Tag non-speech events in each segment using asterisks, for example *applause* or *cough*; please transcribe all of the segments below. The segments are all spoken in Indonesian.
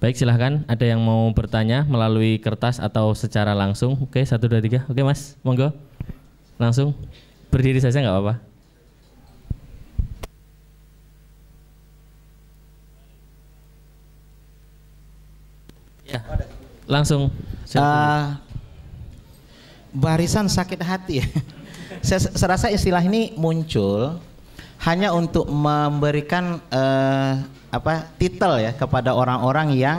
Baik, silahkan. Ada yang mau bertanya melalui kertas atau secara langsung? Oke, satu, dua, tiga. Oke, Mas, monggo. Langsung. Berdiri saja nggak apa-apa. Ya, langsung. Uh, barisan sakit hati. *laughs* Saya serasa istilah ini muncul hanya untuk memberikan uh, apa titel ya kepada orang-orang yang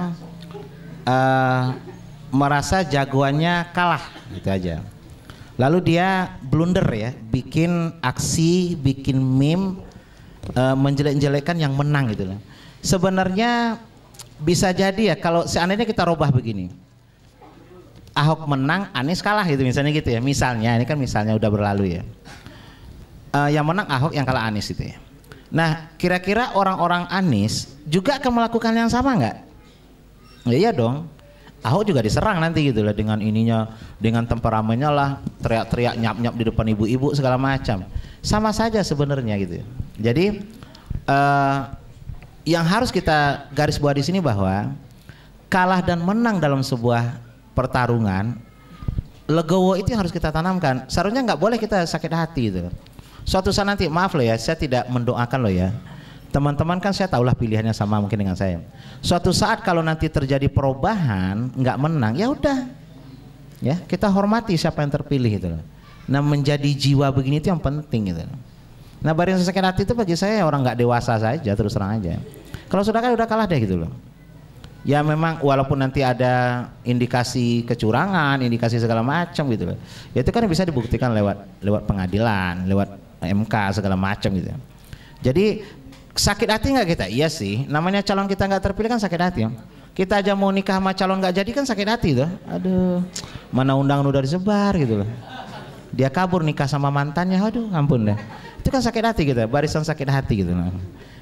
uh, merasa jagoannya kalah gitu aja. Lalu dia blunder ya, bikin aksi, bikin meme uh, eh, menjelek-jelekan yang menang gitu loh. Sebenarnya bisa jadi ya kalau seandainya kita rubah begini. Ahok menang, Anies kalah gitu misalnya gitu ya. Misalnya ini kan misalnya udah berlalu ya. Uh, yang menang Ahok, yang kalah Anies gitu ya. Nah, kira-kira orang-orang Anies juga akan melakukan yang sama nggak? Ya, iya dong. Ahok juga diserang nanti gitu lah dengan ininya, dengan temperamennya lah, teriak-teriak nyap-nyap di depan ibu-ibu segala macam. Sama saja sebenarnya gitu. Jadi eh, yang harus kita garis buah di sini bahwa kalah dan menang dalam sebuah pertarungan legowo itu yang harus kita tanamkan. Seharusnya nggak boleh kita sakit hati gitu. Suatu saat nanti, maaf loh ya, saya tidak mendoakan loh ya. Teman-teman kan saya tahulah pilihannya sama mungkin dengan saya. Suatu saat kalau nanti terjadi perubahan, nggak menang, ya udah. Ya, kita hormati siapa yang terpilih itu. loh. Nah, menjadi jiwa begini itu yang penting gitu Nah, barang sesekian hati itu bagi saya orang nggak dewasa saja terus terang aja. Kalau sudah kan udah kalah deh gitu loh ya memang walaupun nanti ada indikasi kecurangan, indikasi segala macam gitu loh. Ya itu kan bisa dibuktikan lewat lewat pengadilan, lewat MK segala macam gitu. Jadi sakit hati nggak kita? Iya sih. Namanya calon kita nggak terpilih kan sakit hati. Ya? Kita aja mau nikah sama calon nggak jadi kan sakit hati tuh. Aduh, mana undangan udah disebar gitu loh. Dia kabur nikah sama mantannya, aduh ampun deh. Itu kan sakit hati kita, barisan sakit hati gitu loh.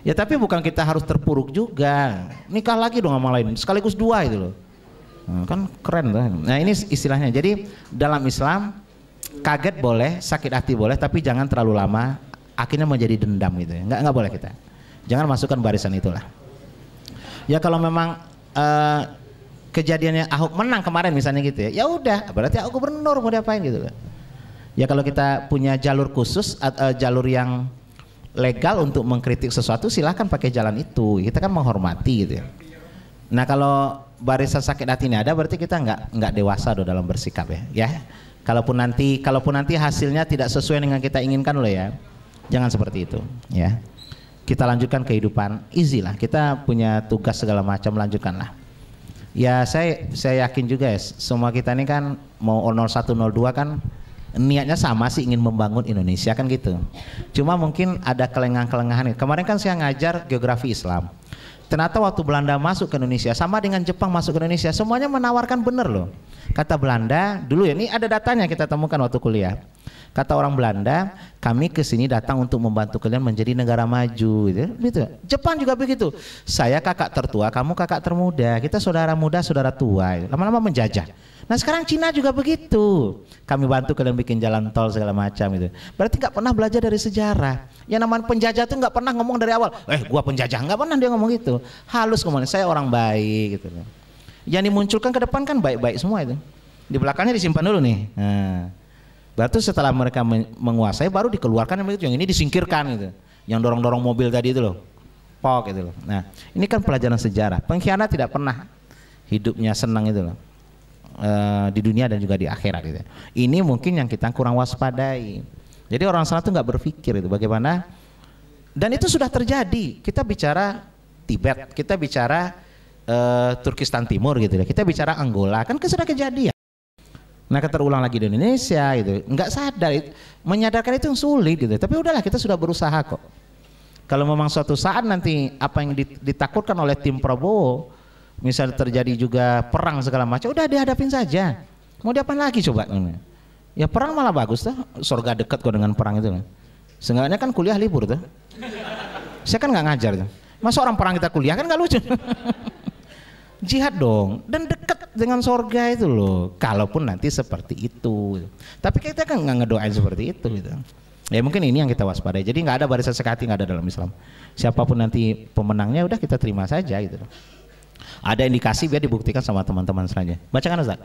Ya tapi bukan kita harus terpuruk juga. Nikah lagi dong sama lain, sekaligus dua itu loh. Nah, kan keren tuh. Nah ini istilahnya. Jadi dalam Islam kaget boleh, sakit hati boleh, tapi jangan terlalu lama akhirnya menjadi dendam gitu ya. enggak nggak boleh kita. Jangan masukkan barisan itulah. Ya kalau memang uh, kejadiannya Ahok menang kemarin misalnya gitu ya, ya udah berarti Ahok gubernur mau diapain gitu kan. Ya kalau kita punya jalur khusus, uh, jalur yang legal untuk mengkritik sesuatu silahkan pakai jalan itu. Kita kan menghormati gitu ya. Nah kalau barisan sakit hati ini ada berarti kita enggak enggak dewasa doh dalam bersikap ya. Ya Kalaupun nanti kalaupun nanti hasilnya tidak sesuai dengan kita inginkan loh ya. Jangan seperti itu ya. Kita lanjutkan kehidupan easy lah. Kita punya tugas segala macam lanjutkanlah. Ya saya saya yakin juga ya semua kita ini kan mau 0102 kan niatnya sama sih ingin membangun Indonesia kan gitu. Cuma mungkin ada kelengahan-kelengahan. Kemarin kan saya ngajar geografi Islam. Ternyata waktu Belanda masuk ke Indonesia sama dengan Jepang masuk ke Indonesia, semuanya menawarkan benar loh. Kata Belanda dulu ya, ini ada datanya kita temukan waktu kuliah. Kata orang Belanda, kami ke sini datang untuk membantu kalian menjadi negara maju gitu. gitu. Jepang juga begitu. Saya kakak tertua, kamu kakak termuda, kita saudara muda, saudara tua. Lama-lama menjajah. Nah sekarang Cina juga begitu. Kami bantu kalian bikin jalan tol segala macam itu. Berarti nggak pernah belajar dari sejarah. Yang namanya penjajah tuh nggak pernah ngomong dari awal. Eh gua penjajah nggak pernah dia ngomong gitu. Halus ngomong saya orang baik gitu. Yang dimunculkan ke depan kan baik-baik semua itu. Di belakangnya disimpan dulu nih. Nah. Berarti setelah mereka menguasai baru dikeluarkan yang begitu. Yang ini disingkirkan gitu. Yang dorong-dorong mobil tadi itu loh. Pok gitu loh. Nah, ini kan pelajaran sejarah. Pengkhianat tidak pernah hidupnya senang itu loh uh, di dunia dan juga di akhirat gitu. Ini mungkin yang kita kurang waspadai. Jadi orang salah itu nggak berpikir itu bagaimana dan itu sudah terjadi. Kita bicara Tibet, kita bicara uh, Turkistan Timur gitu ya. Kita bicara Angola kan sudah kejadian. Nah keterulang lagi di Indonesia gitu, nggak sadar, itu. menyadarkan itu yang sulit gitu. Tapi udahlah kita sudah berusaha kok. Kalau memang suatu saat nanti apa yang ditakutkan oleh tim Prabowo misal terjadi juga perang segala macam, udah dihadapin saja. Mau diapain lagi coba? Ya perang malah bagus tuh, surga dekat kok dengan perang itu. Seenggaknya kan kuliah libur tuh. Saya kan nggak ngajar tuh. Masa orang perang kita kuliah kan nggak lucu. *laughs* Jihad dong dan dekat dengan surga itu loh. Kalaupun nanti seperti itu, tapi kita kan nggak ngedoain seperti itu gitu. Ya mungkin ini yang kita waspadai. Jadi nggak ada barisan sekati nggak ada dalam Islam. Siapapun nanti pemenangnya udah kita terima saja gitu loh. Ada indikasi biar dibuktikan sama teman-teman selanjutnya. Bacakan Ustaz.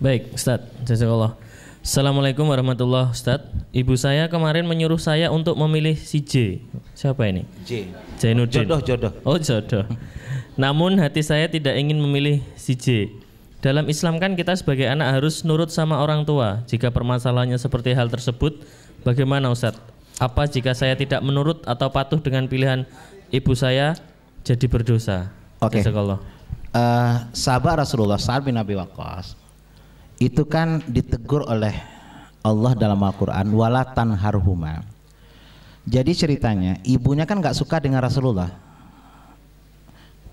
Baik, Ustaz. Jazakallah. Assalamualaikum warahmatullahi wabarakatuh. Ibu saya kemarin menyuruh saya untuk memilih si J. Siapa ini? J. Jainuddin. Jodoh, jodoh. Oh, jodoh. Namun hati saya tidak ingin memilih si J. Dalam Islam kan kita sebagai anak harus nurut sama orang tua. Jika permasalahannya seperti hal tersebut, bagaimana Ustaz? Apa jika saya tidak menurut atau patuh dengan pilihan ibu saya jadi berdosa? Oke. Okay. Uh, eh, sahabat Rasulullah Sa'ad bin Abi Waqqas itu kan ditegur oleh Allah dalam Al-Qur'an walatan harhuma. Jadi ceritanya ibunya kan nggak suka dengan Rasulullah.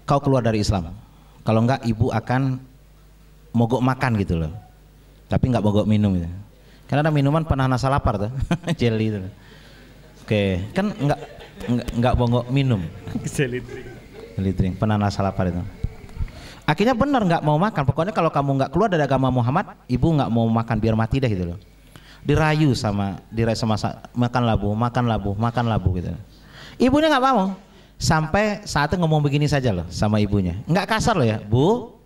Kau keluar dari Islam. Kalau nggak ibu akan mogok makan gitu loh. Tapi nggak mogok minum gitu. Karena ada minuman penahan rasa lapar tuh, *laughs* jelly itu. Oke, okay. kan nggak nggak mogok minum. *laughs* Jelly Ngelidring. Pernah salah pada itu? Akhirnya benar nggak mau makan. Pokoknya kalau kamu nggak keluar dari agama Muhammad, ibu nggak mau makan biar mati deh gitu loh. Dirayu sama dirayu sama makan labu, makan labu, makan labu gitu. Ibunya nggak mau. Sampai saat ngomong begini saja loh sama ibunya. Nggak kasar loh ya, Bu.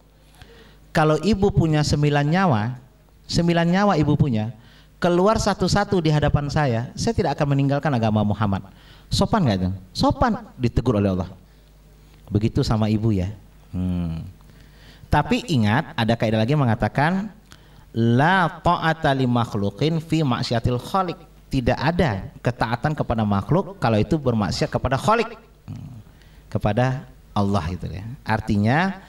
Kalau ibu punya sembilan nyawa, sembilan nyawa ibu punya, keluar satu-satu di hadapan saya, saya tidak akan meninggalkan agama Muhammad. Sopan nggak itu? Sopan ditegur oleh Allah. Begitu sama ibu ya. Hmm. Tapi ingat ada kaidah lagi mengatakan la ta'ata li makhluqin fi maksiatil khaliq. Tidak ada ketaatan kepada makhluk kalau itu bermaksiat kepada khaliq. Hmm. Kepada Allah gitu ya. Artinya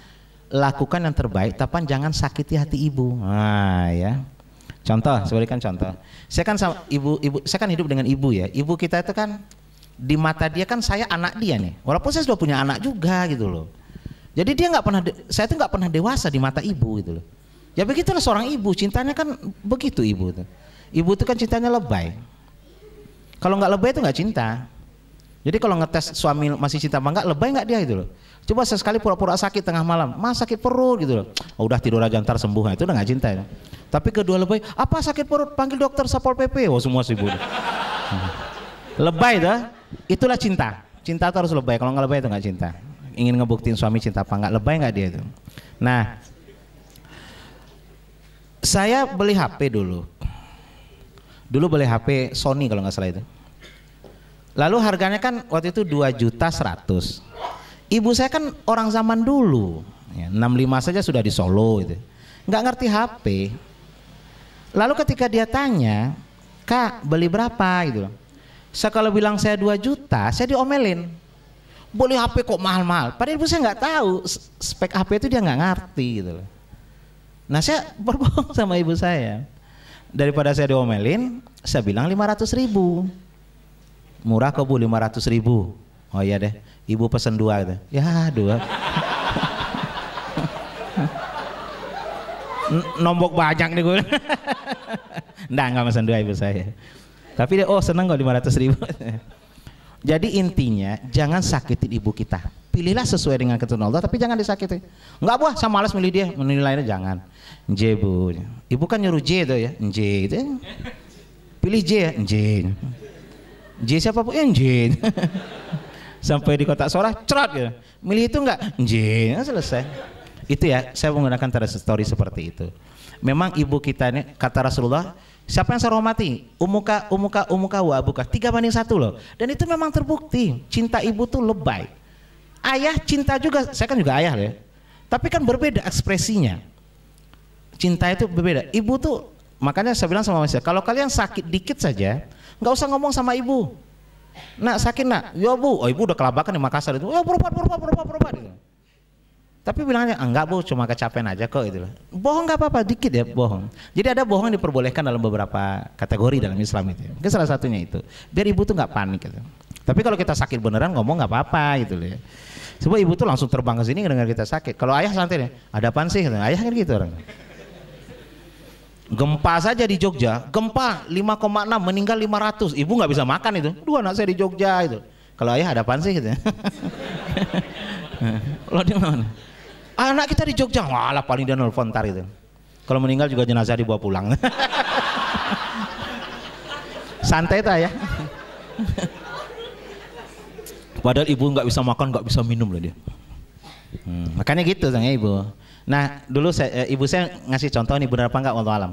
lakukan yang terbaik tapi jangan sakiti hati ibu. Nah, ya. Contoh, saya berikan contoh. Saya kan sama ibu, ibu, saya kan hidup dengan ibu ya. Ibu kita itu kan di mata dia kan saya anak dia nih walaupun saya sudah punya anak juga gitu loh jadi dia nggak pernah saya tuh nggak pernah dewasa di mata ibu gitu loh ya begitulah seorang ibu cintanya kan begitu ibu tuh ibu tuh kan cintanya lebay kalau nggak lebay itu nggak cinta jadi kalau ngetes suami masih cinta apa enggak lebay nggak dia gitu loh coba sesekali pura-pura sakit tengah malam mas sakit perut gitu loh oh, udah tidur aja ntar sembuh nah, itu udah nggak cinta ya tapi kedua lebay apa sakit perut panggil dokter sapol pp wah oh, semua sih sibuk *laughs* lebay dah Itulah cinta. Cinta itu harus lebay. Kalau nggak lebay itu nggak cinta. Ingin ngebuktiin suami cinta apa nggak lebay nggak dia itu. Nah, saya beli HP dulu. Dulu beli HP Sony kalau nggak salah itu. Lalu harganya kan waktu itu 2 juta 100. Ibu saya kan orang zaman dulu. Ya, 65 saja sudah di Solo itu. Nggak ngerti HP. Lalu ketika dia tanya, "Kak, beli berapa?" gitu loh. Saya kalau bilang saya 2 juta, saya diomelin. Boleh HP kok mahal-mahal. Padahal ibu saya nggak tahu spek HP itu dia nggak ngerti gitu loh. Nah saya *laughs* berbohong sama ibu saya. Daripada saya diomelin, saya bilang 500 ribu. Murah kok bu 500 ribu. Oh iya deh, ibu pesen dua gitu. Ya dua. *laughs* nombok banyak nih gue. *laughs* Enggak, enggak pesen dua ibu saya. Tapi dia, oh senang kok 500 ribu. *laughs* Jadi intinya jangan sakiti ibu kita. Pilihlah sesuai dengan ketentuan Allah tapi jangan disakiti. Enggak buah, saya malas milih dia, Menilainya lainnya jangan. J bu, ibu kan nyuruh J itu ya, J itu. Ya. Pilih J ya, J. J siapa bu? Ya, J. *laughs* Sampai di kotak suara, cerot ya. Milih itu enggak, J, ya, selesai. Itu ya, saya menggunakan story seperti itu. Memang ibu kita ini kata Rasulullah, Siapa yang saya hormati? Umuka, umuka, umuka, wa abuka. Tiga banding satu loh. Dan itu memang terbukti. Cinta ibu tuh lebay. Ayah cinta juga, saya kan juga ayah ya. Tapi kan berbeda ekspresinya. Cinta itu berbeda. Ibu tuh, makanya saya bilang sama mas, kalau kalian sakit dikit saja, nggak usah ngomong sama ibu. Nak sakit nak, ya bu, oh ibu udah kelabakan di Makassar itu, ya berobat, berobat, berobat, berobat. Gitu. Tapi bilangnya ah, enggak bu, cuma kecapean aja kok itu. Bohong nggak apa-apa, dikit ya bohong. Jadi ada bohong yang diperbolehkan dalam beberapa kategori dalam Islam itu. Mungkin salah satunya itu. Biar ibu tuh nggak panik gitu. Tapi kalau kita sakit beneran ngomong nggak apa-apa gitu loh. Ya. Sebab ibu tuh langsung terbang ke sini dengar kita sakit. Kalau ayah santai ya, ada apaan sih? Gitu. Ayah kan gitu orang. Gempa saja di Jogja, gempa 5,6 meninggal 500. Ibu nggak bisa makan itu. Dua anak saya di Jogja itu. Kalau ayah ada apaan sih gitu. Lo di mana? Anak kita di Jogja, walah paling dia nelfon tar itu. Kalau meninggal juga jenazah dibawa pulang. *laughs* Santai ta ya. Padahal ibu nggak bisa makan, nggak bisa minum loh dia. Hmm, makanya gitu sang ya, ibu. Nah dulu saya, eh, ibu saya ngasih contoh nih benar apa nggak waktu alam.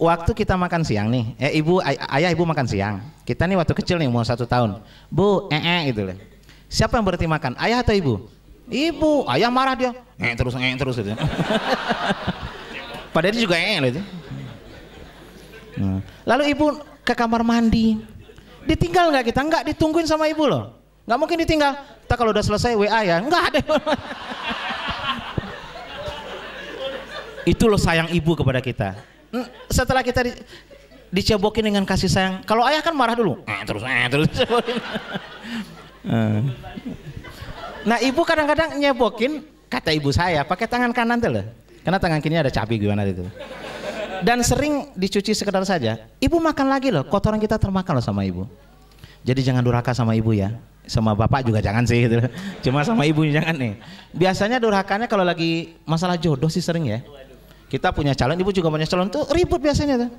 Waktu kita makan siang nih, ya ibu ay ayah ibu makan siang. Kita nih waktu kecil nih umur satu tahun, bu eh -e, gitu loh. Siapa yang berarti makan, ayah atau ibu? Ibu, ayah marah dia. Ngeng terus, ngeng terus itu. Padahal dia juga ngeng gitu. Nah. Lalu ibu ke kamar mandi. Ditinggal nggak kita? Nggak ditungguin sama ibu loh. Nggak mungkin ditinggal. Kita kalau udah selesai WA ya. Nggak ada. Itu loh sayang ibu kepada kita. Setelah kita di, dicebokin dengan kasih sayang. Kalau ayah kan marah dulu. Eh, terus, eh, terus. *laughs* Nah. Nah ibu kadang-kadang nyebokin kata ibu saya pakai tangan kanan tuh loh. Karena tangan kini ada cabai gimana itu. Dan sering dicuci sekedar saja. Ibu makan lagi loh, kotoran kita termakan loh sama ibu. Jadi jangan durhaka sama ibu ya. Sama bapak juga jangan sih gitu. Cuma sama ibu jangan nih. Biasanya durhakanya kalau lagi masalah jodoh sih sering ya. Kita punya calon, ibu juga punya calon tuh ribut biasanya tuh.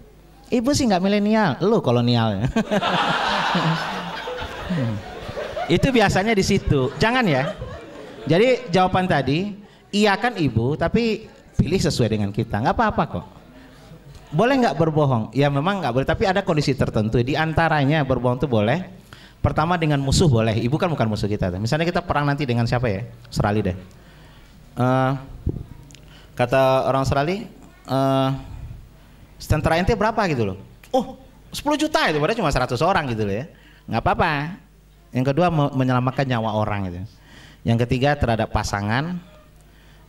Ibu sih nggak milenial, lu kolonial. *laughs* Itu biasanya di situ. Jangan ya. Jadi jawaban tadi, iya kan ibu, tapi pilih sesuai dengan kita. Nggak apa-apa kok. Boleh nggak berbohong? Ya memang nggak boleh, tapi ada kondisi tertentu. Di antaranya berbohong itu boleh. Pertama dengan musuh boleh. Ibu kan bukan musuh kita. Misalnya kita perang nanti dengan siapa ya? Serali deh. Uh, kata orang Serali, uh, tentara ente berapa gitu loh? Oh, 10 juta itu padahal cuma 100 orang gitu loh ya. Nggak apa-apa. Yang kedua menyelamatkan nyawa orang itu. Yang ketiga terhadap pasangan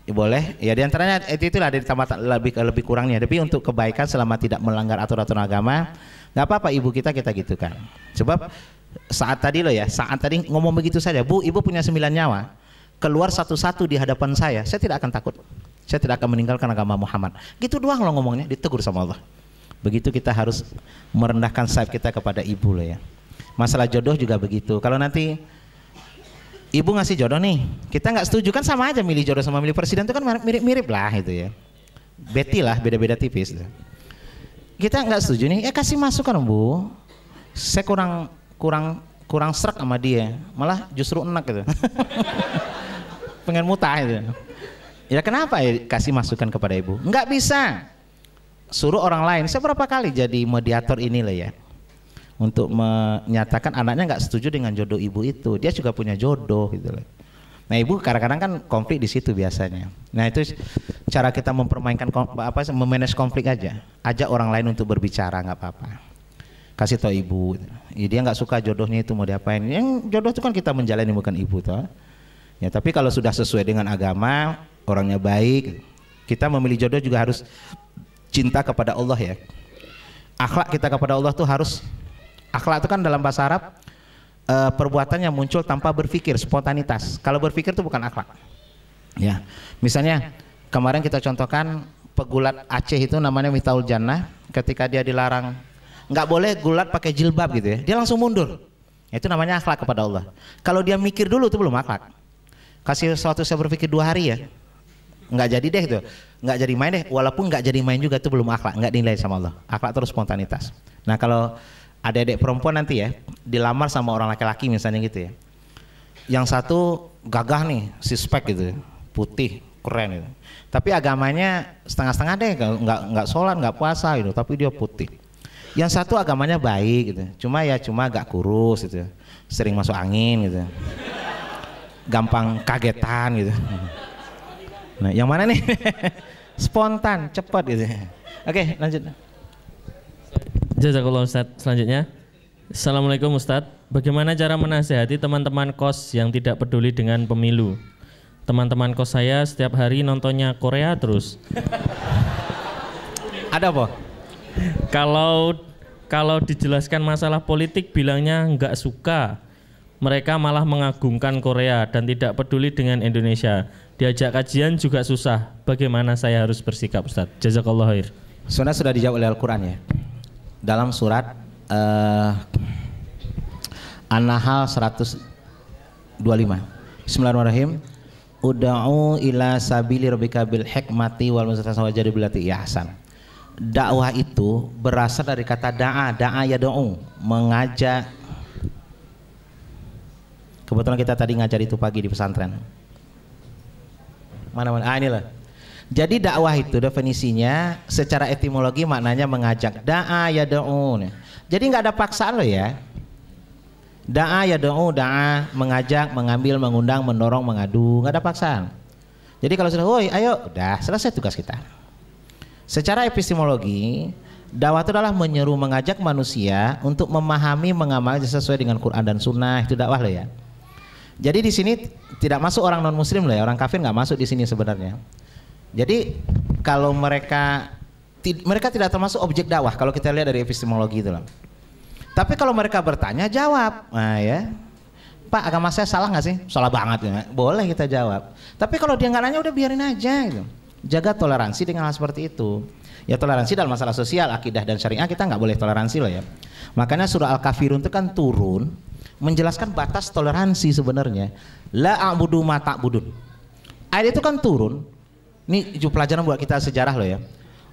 ya boleh ya diantaranya itu itulah ada ditambah lebih lebih kurangnya tapi untuk kebaikan selama tidak melanggar aturan-aturan agama nggak apa-apa ibu kita kita gitu kan sebab saat tadi loh ya saat tadi ngomong begitu saja bu ibu punya sembilan nyawa keluar satu-satu di hadapan saya saya tidak akan takut saya tidak akan meninggalkan agama Muhammad gitu doang loh ngomongnya ditegur sama Allah begitu kita harus merendahkan sayap kita kepada ibu loh ya Masalah jodoh juga begitu. Kalau nanti ibu ngasih jodoh nih, kita nggak setuju kan sama aja milih jodoh sama milih presiden itu kan mirip-mirip lah itu ya. Beti lah beda-beda tipis. Kita nggak setuju nih, ya kasih masukan bu. Saya kurang kurang kurang serak sama dia, malah justru enak gitu. *laughs* Pengen mutah itu. Ya kenapa ya kasih masukan kepada ibu? Nggak bisa. Suruh orang lain. Saya berapa kali jadi mediator ini lah ya untuk menyatakan anaknya nggak setuju dengan jodoh ibu itu. Dia juga punya jodoh gitu loh. Nah ibu kadang-kadang kan konflik di situ biasanya. Nah itu cara kita mempermainkan apa memanage konflik aja. Ajak orang lain untuk berbicara nggak apa-apa. Kasih tau ibu. Ya, dia nggak suka jodohnya itu mau diapain. Yang jodoh itu kan kita menjalani bukan ibu toh. Ya tapi kalau sudah sesuai dengan agama, orangnya baik, kita memilih jodoh juga harus cinta kepada Allah ya. Akhlak kita kepada Allah tuh harus Akhlak itu kan dalam bahasa Arab uh, perbuatan yang muncul tanpa berpikir, spontanitas. Kalau berpikir itu bukan akhlak. Ya. Misalnya kemarin kita contohkan pegulat Aceh itu namanya Mitaul Jannah ketika dia dilarang nggak boleh gulat pakai jilbab gitu ya. Dia langsung mundur. Ya, itu namanya akhlak kepada Allah. Kalau dia mikir dulu itu belum akhlak. Kasih sesuatu saya berpikir dua hari ya. Nggak jadi deh itu. Nggak jadi main deh. Walaupun nggak jadi main juga itu belum akhlak. Nggak dinilai sama Allah. Akhlak terus spontanitas. Nah kalau adik-adik perempuan nanti ya dilamar sama orang laki-laki misalnya gitu ya yang satu gagah nih suspek gitu putih keren gitu tapi agamanya setengah-setengah deh nggak nggak sholat nggak puasa gitu tapi dia putih yang satu agamanya baik gitu cuma ya cuma agak kurus gitu sering masuk angin gitu gampang kagetan gitu nah yang mana nih *laughs* spontan cepat gitu oke lanjut Jazakallah Ustaz. Selanjutnya. Assalamualaikum Ustaz. Bagaimana cara menasehati teman-teman kos yang tidak peduli dengan pemilu? Teman-teman kos saya setiap hari nontonnya Korea terus. *laughs* Ada apa? Kalau kalau dijelaskan masalah politik bilangnya nggak suka. Mereka malah mengagungkan Korea dan tidak peduli dengan Indonesia. Diajak kajian juga susah. Bagaimana saya harus bersikap Ustaz? Jazakallah khair. Sunnah sudah dijawab oleh Al-Quran ya dalam surat uh, An-Nahl 125. Bismillahirrahmanirrahim. Uda'u ila sabili rabbika bil hikmati wal mustaqim wa bilati ihsan. Ya, Dakwah itu berasal dari kata da'a, da'a ya da'u, mengajak. Kebetulan kita tadi ngajar itu pagi di pesantren. Mana mana ah, inilah jadi dakwah itu definisinya secara etimologi maknanya mengajak da'a ya da'un. Jadi nggak ada paksaan loh ya. Da'a ya da'u, da'a mengajak, mengambil, mengundang, mendorong, mengadu, nggak ada paksaan. Jadi kalau sudah, woi ayo, udah selesai tugas kita. Secara epistemologi, dakwah itu adalah menyeru mengajak manusia untuk memahami, mengamalkan sesuai dengan Quran dan Sunnah itu dakwah loh ya. Jadi di sini tidak masuk orang non Muslim loh ya, orang kafir nggak masuk di sini sebenarnya. Jadi kalau mereka mereka tidak termasuk objek dakwah kalau kita lihat dari epistemologi itu loh. Tapi kalau mereka bertanya jawab. Nah ya. Pak agama saya salah nggak sih? Salah banget ya. Boleh kita jawab. Tapi kalau dia nggak nanya udah biarin aja gitu. Jaga toleransi dengan hal seperti itu. Ya toleransi dalam masalah sosial, akidah dan syariah kita nggak boleh toleransi loh ya. Makanya surah Al-Kafirun itu kan turun menjelaskan batas toleransi sebenarnya. La a'budu ma ta'budun. Ayat itu kan turun ini pelajaran buat kita sejarah loh ya.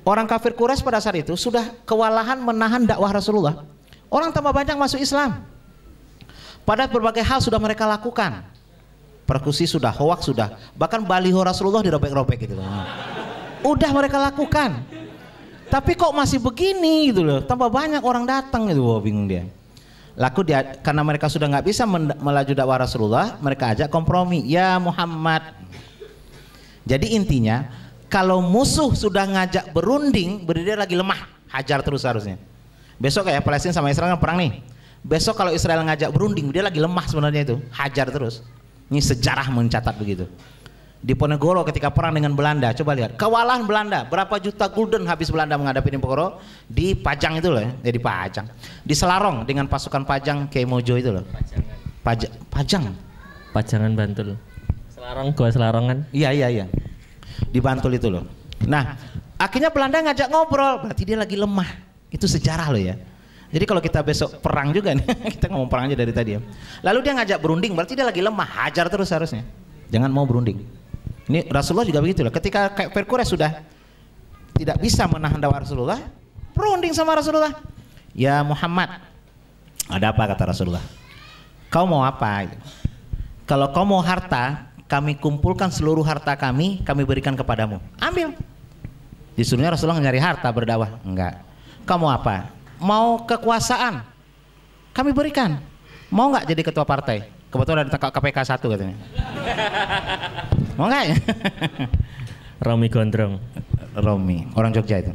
Orang kafir Quraisy pada saat itu sudah kewalahan menahan dakwah Rasulullah. Orang tambah banyak masuk Islam. Pada berbagai hal sudah mereka lakukan. Perkusi sudah, hoak sudah, bahkan baliho Rasulullah dirobek-robek gitu Udah mereka lakukan. Tapi kok masih begini gitu loh. Tambah banyak orang datang gitu, Wah bingung dia. Laku dia karena mereka sudah nggak bisa melaju dakwah Rasulullah, mereka ajak kompromi. Ya Muhammad, jadi intinya kalau musuh sudah ngajak berunding, berarti dia lagi lemah, hajar terus harusnya. Besok kayak Palestina sama Israel kan perang nih. Besok kalau Israel ngajak berunding, dia lagi lemah sebenarnya itu, hajar terus. Ini sejarah mencatat begitu. Di Ponegoro ketika perang dengan Belanda, coba lihat kewalahan Belanda, berapa juta gulden habis Belanda menghadapi Ponegoro di Pajang itu loh, ya eh, di Pajang, di Selarong dengan pasukan Pajang Kemojo itu loh. Pajang, Pajang, Pajangan Bantul. Selarong, gua Selarongan. Iya iya iya. Di Bantul itu loh. Nah, akhirnya Belanda ngajak ngobrol, berarti dia lagi lemah. Itu sejarah loh ya. Jadi kalau kita besok perang juga nih, *laughs* kita ngomong perang aja dari tadi ya. Lalu dia ngajak berunding, berarti dia lagi lemah, hajar terus harusnya. Jangan mau berunding. Ini Rasulullah juga begitu loh. Ketika kayak Perkure sudah tidak bisa menahan dakwah Rasulullah, berunding sama Rasulullah. Ya Muhammad, ada apa kata Rasulullah? Kau mau apa? Kalau kau mau harta, kami kumpulkan seluruh harta kami, kami berikan kepadamu. Ambil. Disuruhnya Rasulullah nyari harta berdakwah. Enggak. Kamu apa? Mau kekuasaan? Kami berikan. Mau nggak jadi ketua partai? Kebetulan ada KPK satu katanya. Mau nggak? *laughs* Romi Gondrong. Romi, orang Jogja itu.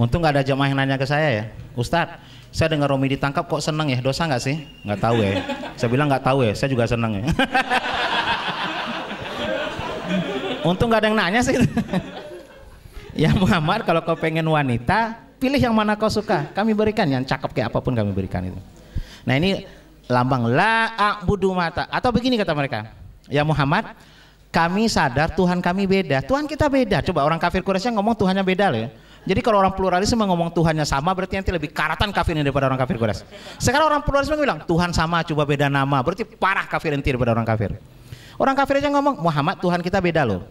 Untung nggak ada jemaah yang nanya ke saya ya. Ustadz, saya dengar Romi ditangkap kok seneng ya dosa nggak sih nggak tahu ya saya bilang nggak tahu ya saya juga seneng ya *laughs* Untung gak ada yang nanya sih. *laughs* ya Muhammad kalau kau pengen wanita, pilih yang mana kau suka. Kami berikan yang cakep kayak apapun kami berikan itu. Nah ini lambang la budu mata. Atau begini kata mereka. Ya Muhammad, kami sadar Tuhan kami beda. Tuhan kita beda. Coba orang kafir Quraisy ngomong Tuhannya beda loh ya. Jadi kalau orang pluralisme ngomong Tuhannya sama berarti nanti lebih karatan kafirnya daripada orang kafir Quraisy. Sekarang orang pluralisme bilang Tuhan sama coba beda nama berarti parah kafir nanti daripada orang kafir. Orang kafir aja ngomong, Muhammad Tuhan kita beda loh.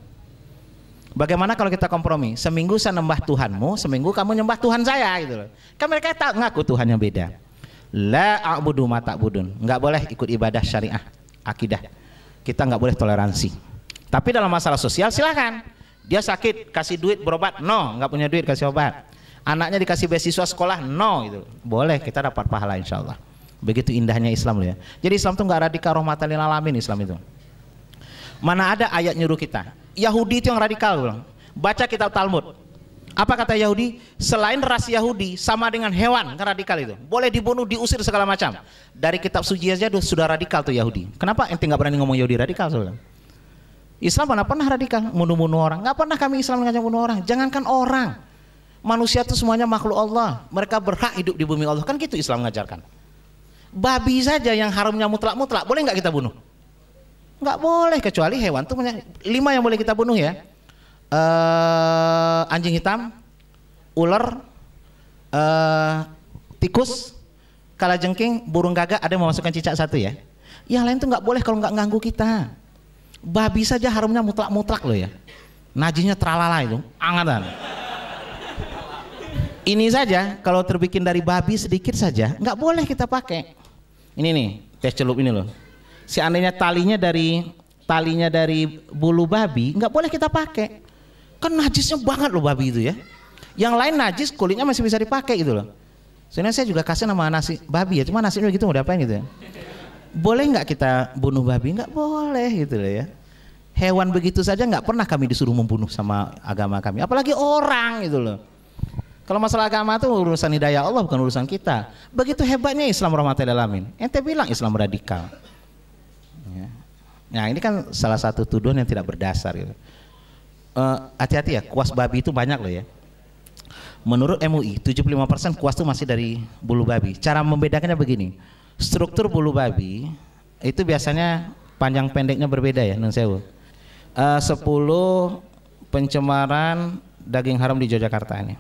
Bagaimana kalau kita kompromi? Seminggu saya nyembah Tuhanmu, seminggu kamu nyembah Tuhan saya gitu loh. Kan mereka tak ngaku Tuhan yang beda. La a'budu ma ta'budun. Enggak boleh ikut ibadah syariah, akidah. Kita enggak boleh toleransi. Tapi dalam masalah sosial silahkan. Dia sakit, kasih duit berobat? No, enggak punya duit kasih obat. Anaknya dikasih beasiswa sekolah? No, gitu. Boleh, kita dapat pahala insya Allah. Begitu indahnya Islam loh ya. Jadi Islam tuh enggak radikal rahmatan lil alamin Islam itu. Mana ada ayat nyuruh kita? Yahudi itu yang radikal bilang. Baca kitab Talmud. Apa kata Yahudi? Selain ras Yahudi sama dengan hewan kan radikal itu. Boleh dibunuh, diusir segala macam. Dari kitab suci aja sudah radikal tuh Yahudi. Kenapa ente nggak berani ngomong Yahudi radikal soalnya? Islam mana pernah radikal bunuh-bunuh orang? Nggak pernah kami Islam ngajak bunuh orang. Jangankan orang. Manusia itu semuanya makhluk Allah. Mereka berhak hidup di bumi Allah. Kan gitu Islam mengajarkan. Babi saja yang haramnya mutlak-mutlak. Boleh nggak kita bunuh? Nggak boleh kecuali hewan tuh punya lima yang boleh kita bunuh ya. Uh, anjing hitam, ular, uh, tikus, kalajengking, burung gagak. Ada yang memasukkan cicak satu ya. Yang lain tuh nggak boleh kalau nggak ganggu kita. Babi saja harumnya mutlak-mutlak loh ya. Najinya teralala itu, angatan. Ini saja kalau terbikin dari babi sedikit saja, nggak boleh kita pakai. Ini nih, tes celup ini loh seandainya talinya dari talinya dari bulu babi nggak boleh kita pakai kan najisnya banget loh babi itu ya yang lain najis kulitnya masih bisa dipakai gitu loh sebenarnya saya juga kasih nama nasi babi ya cuma nasi nasinya gitu mau diapain gitu ya boleh nggak kita bunuh babi nggak boleh gitu loh ya hewan begitu saja nggak pernah kami disuruh membunuh sama agama kami apalagi orang gitu loh kalau masalah agama itu urusan hidayah Allah bukan urusan kita begitu hebatnya Islam rahmatil alamin ente bilang Islam radikal Nah ini kan salah satu tuduhan yang tidak berdasar. Gitu. hati eh, hati-hati ya, kuas babi itu banyak loh ya. Menurut MUI, 75% kuas itu masih dari bulu babi. Cara membedakannya begini, struktur bulu babi itu biasanya panjang pendeknya berbeda ya, Nun Sewu. Eh, uh, 10 pencemaran daging haram di Yogyakarta ini.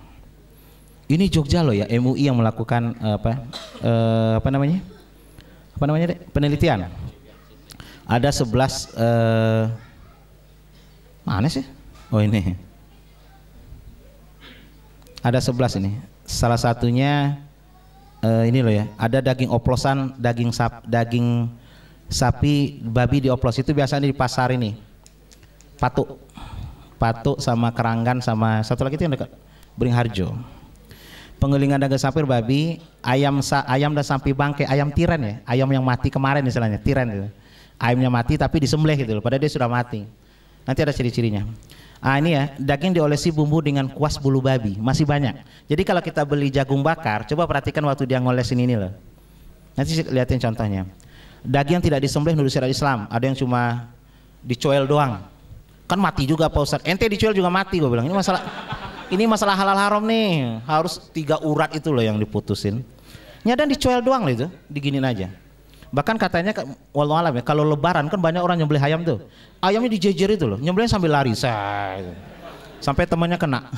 Ini Jogja loh ya, MUI yang melakukan uh, apa uh, apa namanya? Apa namanya? Penelitian, ada 11 eh, mana sih? Oh ini. Ada 11 ini. Salah satunya uh, ini loh ya, ada daging oplosan, daging sap, daging sapi, babi di oplos itu biasanya di pasar ini. Patuk. Patuk sama keranggan sama satu lagi itu yang dekat Beringharjo. Pengelingan daging sapi babi, ayam ayam dan sapi bangke, ayam tiran ya, ayam yang mati kemarin istilahnya, tiran itu ayamnya mati tapi disembelih gitu loh, padahal dia sudah mati. Nanti ada ciri-cirinya. Ah ini ya, daging diolesi bumbu dengan kuas bulu babi, masih banyak. Jadi kalau kita beli jagung bakar, coba perhatikan waktu dia ngolesin ini loh. Nanti lihatin contohnya. Daging yang tidak disembelih menurut syariat Islam, ada yang cuma dicoel doang. Kan mati juga Pak Ustaz. Ente dicoel juga mati gua bilang. Ini masalah ini masalah halal haram nih. Harus tiga urat itu loh yang diputusin. Nyadan ada dicoel doang loh itu, diginin aja. Bahkan katanya walau alam ya, kalau lebaran kan banyak orang nyembelih ayam tuh. Ayamnya dijejer itu loh, nyembelih sambil lari. Say. Sampai temannya kena.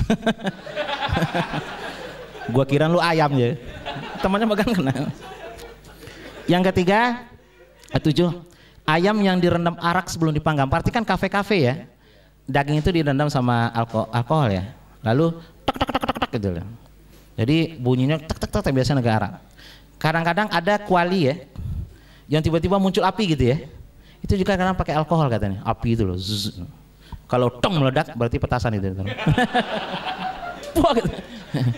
*laughs* Gua kira lu ayam ya. Temannya bahkan kena. Yang ketiga, eh, tujuh, ayam yang direndam arak sebelum dipanggang. kan kafe-kafe ya. Daging itu direndam sama alko alkohol ya. Lalu tek tek tek tek tek gitu loh. Jadi bunyinya tek tek tek, yang biasanya negara Kadang-kadang ada kuali ya, yang tiba-tiba muncul api gitu ya. Itu juga karena pakai alkohol katanya, api itu loh. Zzz. Kalau tong meledak berarti petasan itu. *laughs* Gitu. *laughs*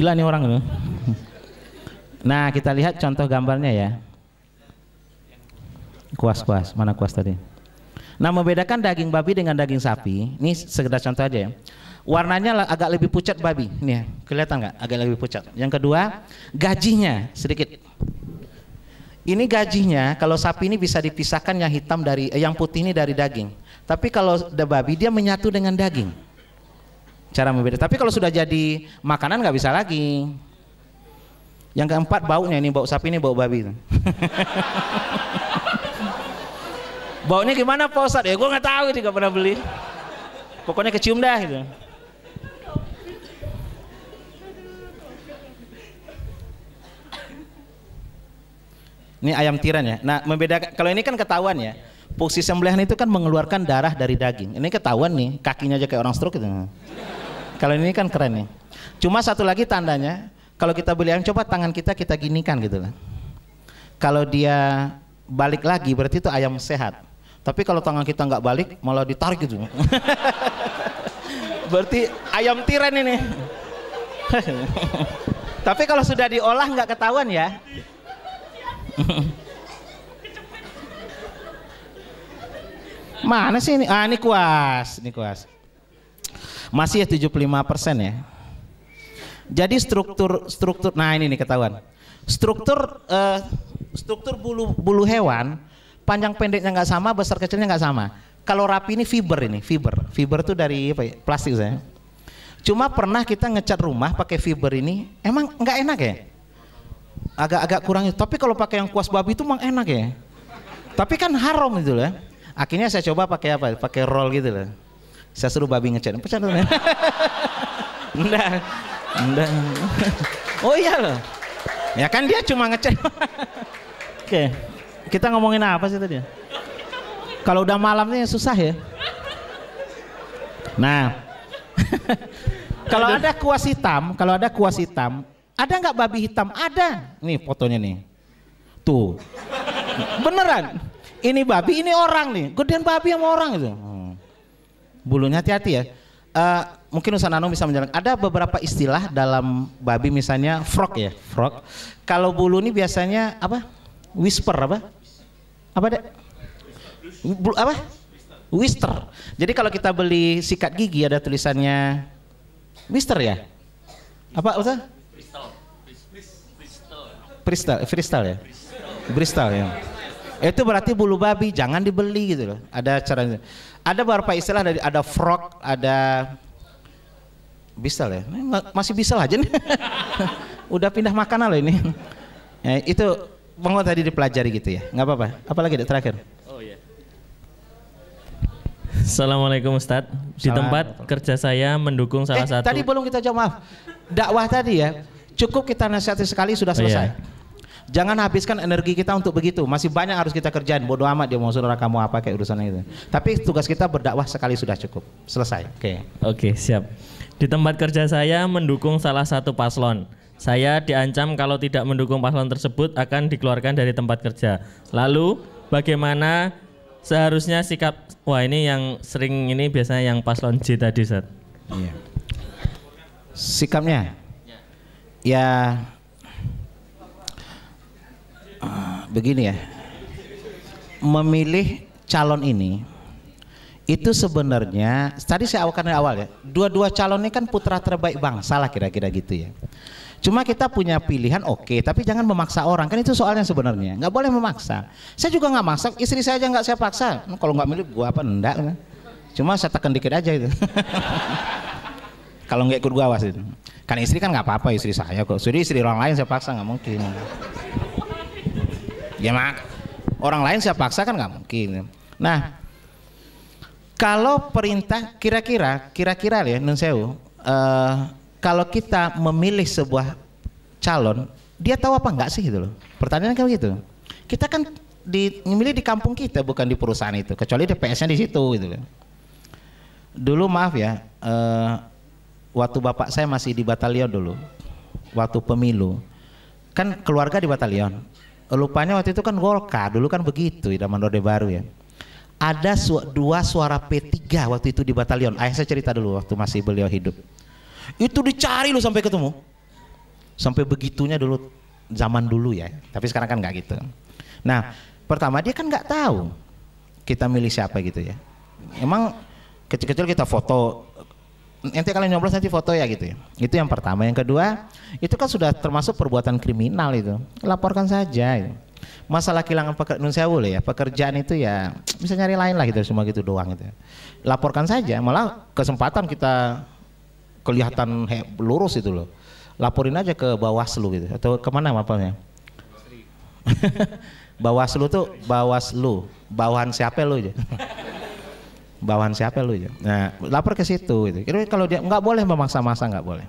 Gila nih orang loh. Nah, kita lihat contoh gambarnya ya. Kuas-kuas, mana kuas tadi? Nah, membedakan daging babi dengan daging sapi, ini sekedar contoh aja ya. Warnanya agak lebih pucat babi, nih kelihatan nggak? Agak lebih pucat. Yang kedua, gajinya sedikit ini gajinya kalau sapi ini bisa dipisahkan yang hitam dari eh, yang putih ini dari daging. Tapi kalau babi dia menyatu dengan daging. Cara membeda. Tapi kalau sudah jadi makanan nggak bisa lagi. Yang keempat baunya ini bau sapi ini bau babi. *laughs* baunya gimana Pak Ustadz? Ya gue nggak tahu juga pernah beli. Pokoknya kecium dah gitu. Ini ayam tiran ya. Nah, membedakan kalau ini kan ketahuan ya. Posisi sembelihan itu kan mengeluarkan darah dari daging. Ini ketahuan nih, kakinya aja kayak orang stroke gitu. Kalau ini kan keren nih. Cuma satu lagi tandanya, kalau kita beli ayam coba tangan kita kita ginikan gitu lah. Kalau dia balik lagi berarti itu ayam sehat. Tapi kalau tangan kita nggak balik malah ditarik gitu. *laughs* berarti ayam tiran ini. *laughs* Tapi kalau sudah diolah nggak ketahuan ya. *laughs* Mana sih ini? Ah ini kuas, ini kuas. Masih ya 75 persen ya. Jadi struktur struktur, nah ini nih ketahuan. Struktur uh, struktur bulu bulu hewan panjang pendeknya nggak sama, besar kecilnya nggak sama. Kalau rapi ini fiber ini, fiber. Fiber tuh dari apa ya? Plastik saya. Cuma pernah kita ngecat rumah pakai fiber ini, emang nggak enak ya? agak-agak kurang itu. Tapi kalau pakai yang kuas babi itu memang enak ya. Tapi kan haram itu loh. Akhirnya saya coba pakai apa? Pakai roll gitu loh. Saya suruh babi ngecat. Pecah *laughs* tuh. Enggak. Enggak. Oh iya loh. Ya kan dia cuma ngecat. *laughs* Oke. Kita ngomongin apa sih tadi? Kalau udah malam nih susah ya. Nah. *laughs* kalau ada kuas hitam, kalau ada kuas hitam, ada nggak babi hitam? Ada. Nih fotonya nih. Tuh. Beneran. Ini babi, ini orang nih. Gedean babi sama orang itu. Hmm. Bulunya hati-hati ya. Uh, mungkin Ustaz Nano bisa menjelaskan. Ada beberapa istilah dalam babi misalnya frog ya, frog. Kalau bulu ini biasanya apa? Whisper apa? Apa dek? Apa? Whisper. Jadi kalau kita beli sikat gigi ada tulisannya whisper ya? Apa Ustaz? Freestyle, freestyle ya? Freestyle ya. Itu berarti bulu babi, jangan dibeli gitu loh. Ada cara. Ada beberapa istilah dari ada frog, ada bisa lah ya. Masih bisa lah aja *laughs* nih. Udah pindah makanan loh ini. Ya, itu Bang tadi dipelajari gitu ya. Nggak apa-apa. Apalagi deh, terakhir. Oh, iya. Assalamualaikum Ustadz. Di tempat kerja saya mendukung salah eh, satu. Tadi belum kita jawab maaf. Dakwah tadi ya. Cukup kita nasihati sekali sudah selesai. Oh, iya. Jangan habiskan energi kita untuk begitu. Masih banyak harus kita kerjain. Bodoh amat dia mau saudara kamu apa kayak urusan itu. Tapi tugas kita berdakwah sekali sudah cukup. Selesai. Oke. Okay. Oke, okay, siap. Di tempat kerja saya mendukung salah satu paslon. Saya diancam kalau tidak mendukung paslon tersebut akan dikeluarkan dari tempat kerja. Lalu bagaimana seharusnya sikap wah ini yang sering ini biasanya yang paslon J tadi Sat. Iya. Sikapnya? Ya begini ya memilih calon ini itu sebenarnya tadi saya awalkan dari awal ya dua-dua calon ini kan putra terbaik bangsa lah kira-kira gitu ya cuma kita punya pilihan oke okay, tapi jangan memaksa orang kan itu soalnya sebenarnya nggak boleh memaksa saya juga nggak maksa istri saya aja nggak saya paksa nah, kalau nggak milih gua apa enggak kan? cuma saya tekan dikit aja itu *laughs* kalau nggak ikut gua awas itu kan istri kan nggak apa-apa istri saya kok jadi istri orang lain saya paksa nggak mungkin Ya mak, orang lain saya paksa kan nggak mungkin. Nah, nah. kalau perintah kira-kira, kira-kira ya Nun Sewu, uh, kalau kita memilih sebuah calon, dia tahu apa enggak sih gitu loh. Pertanyaan kayak gitu. Kita kan dimilih di kampung kita bukan di perusahaan itu, kecuali DPS-nya di situ gitu loh. Dulu maaf ya, uh, waktu bapak saya masih di batalion dulu, waktu pemilu, kan keluarga di batalion. Lupanya waktu itu kan Golkar, dulu kan begitu zaman Orde Baru ya. Ada su dua suara P3 waktu itu di batalion. Ayah saya cerita dulu waktu masih beliau hidup. Itu dicari lu sampai ketemu. Sampai begitunya dulu zaman dulu ya. Tapi sekarang kan nggak gitu. Nah, pertama dia kan nggak tahu kita milih siapa gitu ya. Emang kecil-kecil kita foto nanti kalian nyoblos nanti foto ya gitu ya. Itu yang pertama. Yang kedua, itu kan sudah termasuk perbuatan kriminal itu. Laporkan saja. Gitu. Masalah kehilangan pekerjaan saya boleh ya, pekerjaan itu ya bisa nyari lain lah gitu semua gitu doang gitu. Ya. Laporkan saja, malah kesempatan kita kelihatan he, lurus itu loh. Laporin aja ke Bawaslu gitu atau kemana mapalnya? *laughs* Bawaslu tuh Bawaslu, bawahan siapa lo aja. *laughs* bawahan siapa lu ya nah lapor ke situ gitu kalau dia nggak boleh memaksa-maksa nggak boleh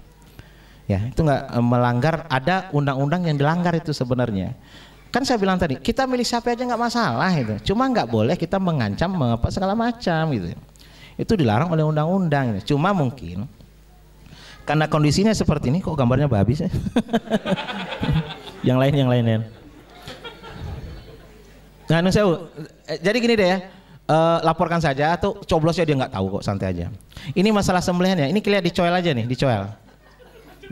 ya itu nggak eh, melanggar ada undang-undang yang dilanggar itu sebenarnya kan saya bilang tadi kita milih siapa aja nggak masalah itu cuma nggak boleh kita mengancam mengapa segala macam gitu itu dilarang oleh undang-undang gitu. cuma mungkin karena kondisinya seperti ini kok gambarnya babi sih *laughs* yang lain yang lain, lain. Nah, saya, eh, jadi gini deh ya uh, laporkan saja atau coblosnya dia nggak tahu kok santai aja. Ini masalah sembelihan ya. Ini kalian dicoel aja nih, dicoel.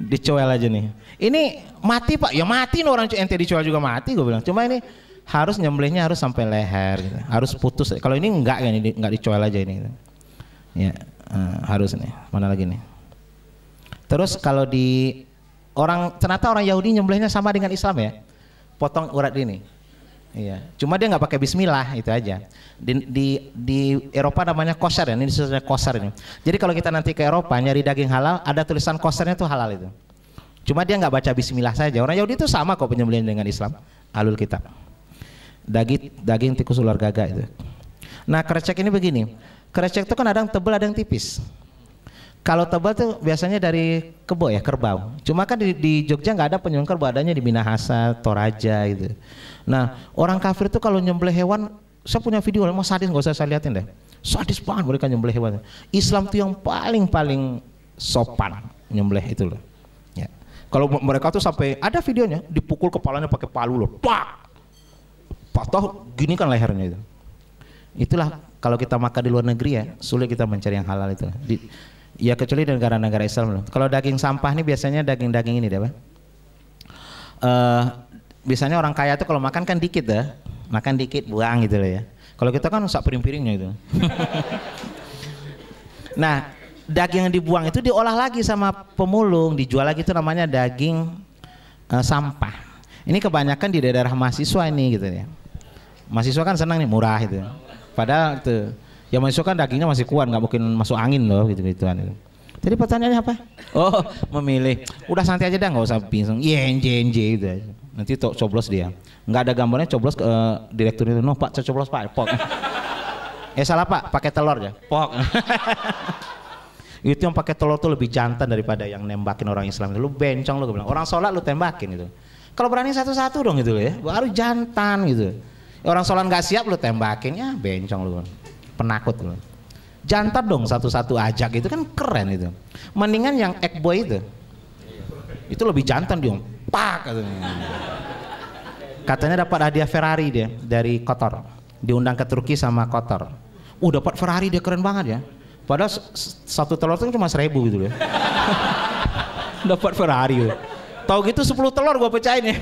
Dicoel aja nih. Ini mati pak, ya mati nih orang ente dicoel juga mati gue bilang. Cuma ini harus nyembelihnya harus sampai leher, gitu. harus putus. Kalau ini enggak kan, ya, ini enggak dicoel aja ini. Gitu. Ya uh, harus nih. Mana lagi nih? Terus kalau di orang ternyata orang Yahudi nyembelihnya sama dengan Islam ya, potong urat ini Iya. Cuma dia nggak pakai Bismillah itu aja. Di, di, di Eropa namanya kosher ya. Ini disebutnya kosher ini. Jadi kalau kita nanti ke Eropa nyari daging halal, ada tulisan koshernya tuh halal itu. Cuma dia nggak baca Bismillah saja. Orang Yahudi itu sama kok penyembelihan dengan Islam. Alul kitab. Daging, daging tikus ular gagak itu. Nah krecek ini begini. Krecek itu kan ada yang tebal ada yang tipis. Kalau tebal tuh biasanya dari kebo ya kerbau. Cuma kan di, di Jogja nggak ada penyembelihan kerbau adanya di Minahasa, Toraja gitu. Nah, orang kafir itu kalau nyembelih hewan, saya punya video, mau sadis nggak usah saya liatin deh. Sadis banget mereka nyembelih hewan. Islam itu yang paling-paling sopan nyembelih itu loh. Ya. Kalau mereka tuh sampai ada videonya dipukul kepalanya pakai palu loh. Pak. Patah gini kan lehernya itu. Itulah kalau kita makan di luar negeri ya, sulit kita mencari yang halal itu. Di, ya kecuali di negara-negara Islam loh. Kalau daging sampah ini biasanya daging-daging ini deh, Pak. Uh, biasanya orang kaya tuh kalau makan kan dikit dah, ya. makan dikit buang gitu loh ya. Kalau kita kan sak piring-piringnya itu. *laughs* nah, daging yang dibuang itu diolah lagi sama pemulung, dijual lagi itu namanya daging uh, sampah. Ini kebanyakan di daerah mahasiswa ini gitu ya. Mahasiswa kan senang nih murah itu. Padahal itu ya mahasiswa kan dagingnya masih kuat, nggak mungkin masuk angin loh gitu-gituan itu. Jadi pertanyaannya apa? Oh, memilih. Udah santai aja dah, nggak usah bingung. Iya, enje, gitu aja nanti to coblos dia nggak ada gambarnya coblos ke uh, eh, direktur itu no pak coblos pak pok *laughs* eh salah pak pakai telur ya pok *laughs* itu yang pakai telur tuh lebih jantan daripada yang nembakin orang Islam lu bencong lu bilang orang sholat lu tembakin gitu kalau berani satu-satu dong gitu ya baru jantan gitu orang sholat nggak siap lu tembakin ya bencong lu penakut lu jantan dong satu-satu aja gitu kan keren itu mendingan yang egg boy itu itu lebih jantan dong pak katanya. Katanya dapat hadiah Ferrari dia dari Kotor. Diundang ke Turki sama Kotor. Uh dapat Ferrari dia keren banget ya. Padahal satu telur itu kan cuma seribu gitu loh. *laughs* dapat Ferrari. tau Tahu gitu sepuluh telur gua pecahin ya. *laughs*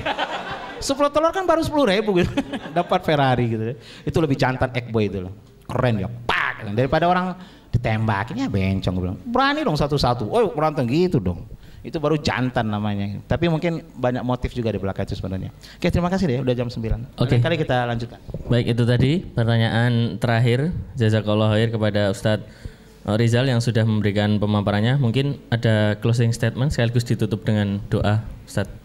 Sepuluh telur kan baru sepuluh ribu gitu. *laughs* dapat Ferrari gitu. Itu lebih jantan boy itu loh. Keren ya. Pak daripada orang ditembak ini ya bencong Berani dong satu-satu. Oh berantem gitu dong itu baru jantan namanya. Tapi mungkin banyak motif juga di belakang itu sebenarnya. Oke, terima kasih deh udah jam 9. Oke. Okay. Kali kita lanjutkan. Baik, itu tadi pertanyaan terakhir Jazakallah khair kepada Ustadz Rizal yang sudah memberikan pemaparannya. Mungkin ada closing statement sekaligus ditutup dengan doa Ustadz.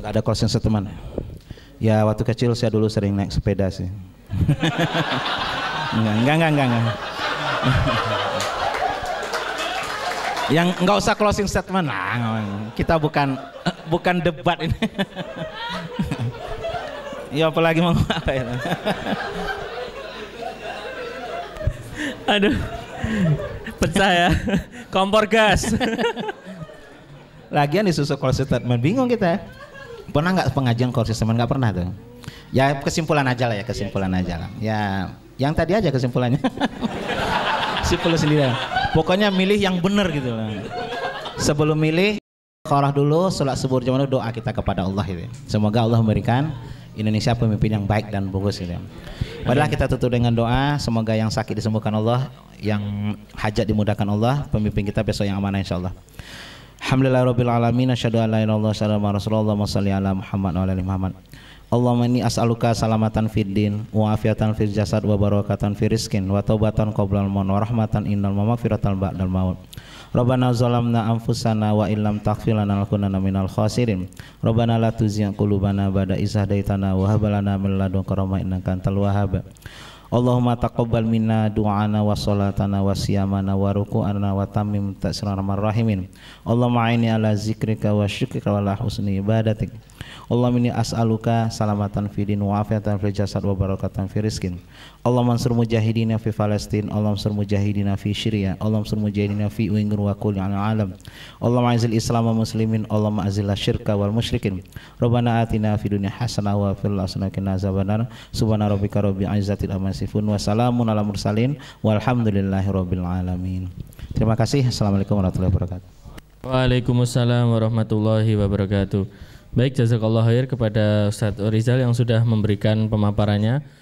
Enggak ada closing statement. Ya, waktu kecil saya dulu sering naik sepeda sih. enggak, *laughs* enggak, enggak, enggak. enggak yang nggak usah closing statement lah kita bukan bukan debat ini *laughs* ya apalagi mau apa ya *laughs* aduh pecah ya kompor gas *laughs* lagian disusul closing statement bingung kita ya. pernah nggak pengajian closing statement nggak pernah tuh ya kesimpulan aja lah ya kesimpulan aja lah ya yang tadi aja kesimpulannya kesimpulan sendiri Pokoknya milih yang benar gitu lah. Sebelum milih Korah dulu, sholat subuh jamaah doa kita kepada Allah itu. Semoga Allah memberikan Indonesia pemimpin yang baik dan bagus gitu. Padahal kita tutup dengan doa, semoga yang sakit disembuhkan Allah, yang hajat dimudahkan Allah, pemimpin kita besok yang amanah insya Allah. Alhamdulillah rabbil alamin Asyadu Allah, Allahumma inni as'aluka salamatan fid din wa afiatan fil jasad wa barakatan fil rizqin wa taubatan qoblal maut wa rahmatan innal maghfiratan ba'dal maut. Rabbana zalamna anfusana wa illam taghfir lana lakunanna minal khasirin. Rabbana la tuzigh qulubana ba'da idh hadaitana wa hab lana min ladunka rahmah innaka antal wahhab. Allahumma taqabbal minna du'ana wa salatana wa siyamana wa ruku'ana wa tamim tasrana marrahimin. Allahumma aini ala zikrika wa syukrika wa la husni ibadatik. Allahumma inni as'aluka salamatan fidin wa afiatan fil jasad wa barakatan fi rizqin. Allahumma ansur mujahidina fi Palestin, Allahumma ansur mujahidina fi Syria, Allahumma ansur mujahidina fi Uyghur wa kulli al alam. Allahumma azil Islam wa muslimin, Allahumma azil syirka wal musyrikin. Rabbana atina fid dunya hasanah wa fil akhirati qina azabannar. Subhana rabbika rabbil izzati amma yasifun wa salamun alal mursalin walhamdulillahi rabbil alamin. Terima kasih. Assalamualaikum warahmatullahi wabarakatuh. Waalaikumsalam warahmatullahi wabarakatuh. Baik, jazakallah khair kepada Ustadz Rizal yang sudah memberikan pemaparannya.